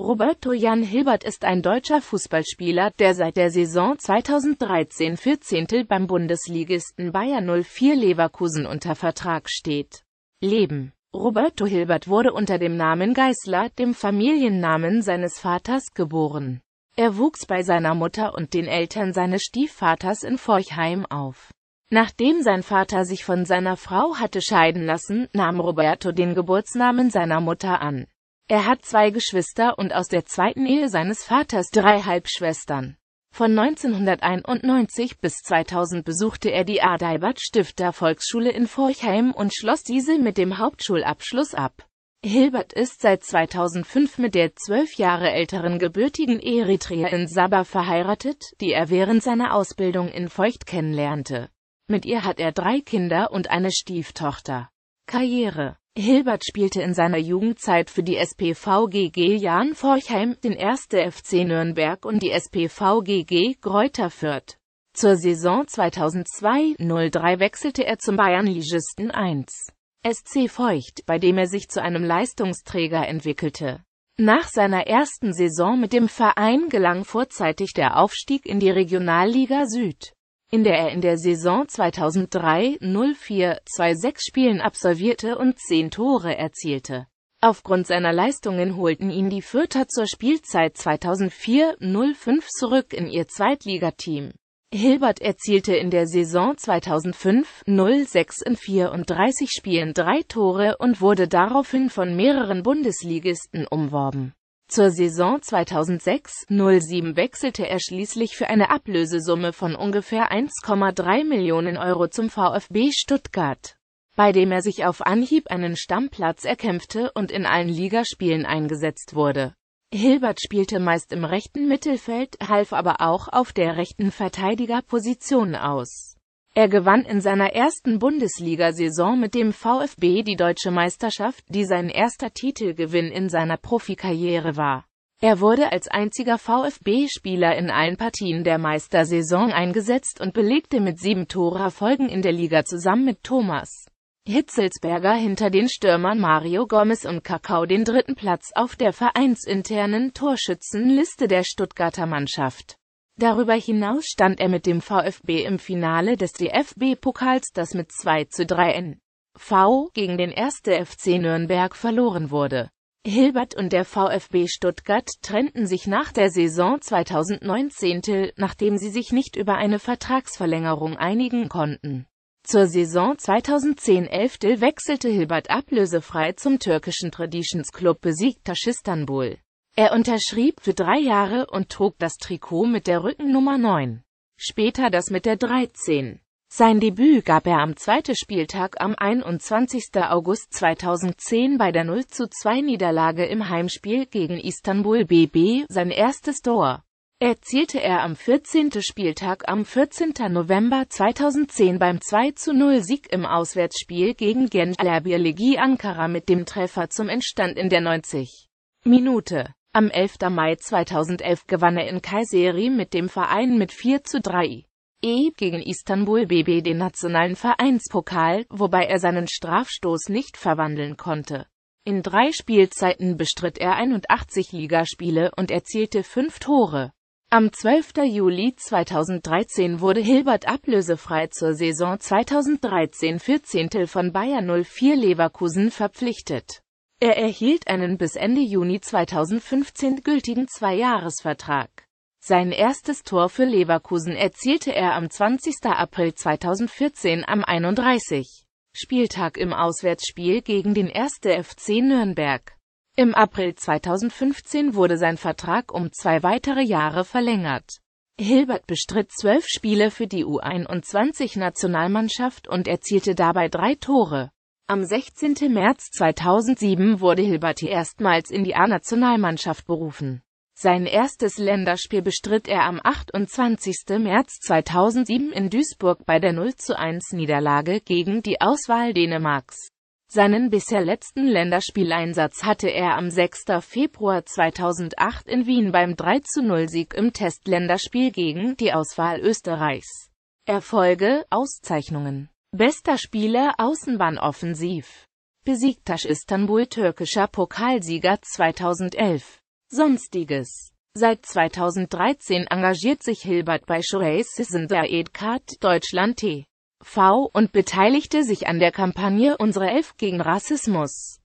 Roberto Jan Hilbert ist ein deutscher Fußballspieler, der seit der Saison 2013-14 beim Bundesligisten Bayern 04 Leverkusen unter Vertrag steht. Leben Roberto Hilbert wurde unter dem Namen Geißler, dem Familiennamen seines Vaters, geboren. Er wuchs bei seiner Mutter und den Eltern seines Stiefvaters in Forchheim auf. Nachdem sein Vater sich von seiner Frau hatte scheiden lassen, nahm Roberto den Geburtsnamen seiner Mutter an. Er hat zwei Geschwister und aus der zweiten Ehe seines Vaters drei Halbschwestern. Von 1991 bis 2000 besuchte er die Adelbert-Stifter Volksschule in Forchheim und schloss diese mit dem Hauptschulabschluss ab. Hilbert ist seit 2005 mit der zwölf Jahre älteren gebürtigen Eritreerin Saba verheiratet, die er während seiner Ausbildung in Feucht kennenlernte. Mit ihr hat er drei Kinder und eine Stieftochter. Karriere Hilbert spielte in seiner Jugendzeit für die SPVGG Jan Forchheim, den 1. FC Nürnberg und die SPVGG Greuther Fürth. Zur Saison 2002-03 wechselte er zum Bayernligisten 1. SC Feucht, bei dem er sich zu einem Leistungsträger entwickelte. Nach seiner ersten Saison mit dem Verein gelang vorzeitig der Aufstieg in die Regionalliga Süd in der er in der Saison 2003-04-26 Spielen absolvierte und 10 Tore erzielte. Aufgrund seiner Leistungen holten ihn die Fürther zur Spielzeit 2004-05 zurück in ihr Zweitligateam. Hilbert erzielte in der Saison 2005-06 in 34 Spielen drei Tore und wurde daraufhin von mehreren Bundesligisten umworben. Zur Saison 2006-07 wechselte er schließlich für eine Ablösesumme von ungefähr 1,3 Millionen Euro zum VfB Stuttgart, bei dem er sich auf Anhieb einen Stammplatz erkämpfte und in allen Ligaspielen eingesetzt wurde. Hilbert spielte meist im rechten Mittelfeld, half aber auch auf der rechten Verteidigerposition aus. Er gewann in seiner ersten Bundesliga-Saison mit dem VfB die deutsche Meisterschaft, die sein erster Titelgewinn in seiner Profikarriere war. Er wurde als einziger VfB-Spieler in allen Partien der Meistersaison eingesetzt und belegte mit sieben Torerfolgen in der Liga zusammen mit Thomas Hitzelsberger hinter den Stürmern Mario Gomez und Kakao den dritten Platz auf der vereinsinternen Torschützenliste der Stuttgarter Mannschaft. Darüber hinaus stand er mit dem VfB im Finale des DFB-Pokals, das mit 2 zu 3 NV gegen den 1. FC Nürnberg verloren wurde. Hilbert und der VfB Stuttgart trennten sich nach der Saison 2019, nachdem sie sich nicht über eine Vertragsverlängerung einigen konnten. Zur Saison 2010-11 wechselte Hilbert ablösefrei zum türkischen Traditionsclub besiegter Istanbul. Er unterschrieb für drei Jahre und trug das Trikot mit der Rückennummer 9, später das mit der 13. Sein Debüt gab er am zweiten Spieltag am 21. August 2010 bei der 0 zu 2 Niederlage im Heimspiel gegen Istanbul BB sein erstes Tor. Erzielte er am 14. Spieltag am 14. November 2010 beim 2 zu 0 Sieg im Auswärtsspiel gegen Legi Ankara mit dem Treffer zum Entstand in der 90. Minute. Am 11. Mai 2011 gewann er in Kayseri mit dem Verein mit 4 zu 3 E gegen Istanbul BB den nationalen Vereinspokal, wobei er seinen Strafstoß nicht verwandeln konnte. In drei Spielzeiten bestritt er 81 Ligaspiele und erzielte fünf Tore. Am 12. Juli 2013 wurde Hilbert ablösefrei zur Saison 2013-14 von Bayer 04 Leverkusen verpflichtet. Er erhielt einen bis Ende Juni 2015 gültigen Zweijahresvertrag. Sein erstes Tor für Leverkusen erzielte er am 20. April 2014 am 31. Spieltag im Auswärtsspiel gegen den 1. FC Nürnberg. Im April 2015 wurde sein Vertrag um zwei weitere Jahre verlängert. Hilbert bestritt zwölf Spiele für die U21-Nationalmannschaft und erzielte dabei drei Tore. Am 16. März 2007 wurde Hilberti erstmals in die A-Nationalmannschaft berufen. Sein erstes Länderspiel bestritt er am 28. März 2007 in Duisburg bei der 0 1 Niederlage gegen die Auswahl Dänemarks. Seinen bisher letzten Länderspieleinsatz hatte er am 6. Februar 2008 in Wien beim 3-0-Sieg im Testländerspiel gegen die Auswahl Österreichs. Erfolge, Auszeichnungen Bester Spieler Außenbahnoffensiv. Besiegtasch Istanbul türkischer Pokalsieger 2011. Sonstiges. Seit 2013 engagiert sich Hilbert bei Shoreis Sissendaid Edkart Deutschland TV und beteiligte sich an der Kampagne Unsere Elf gegen Rassismus.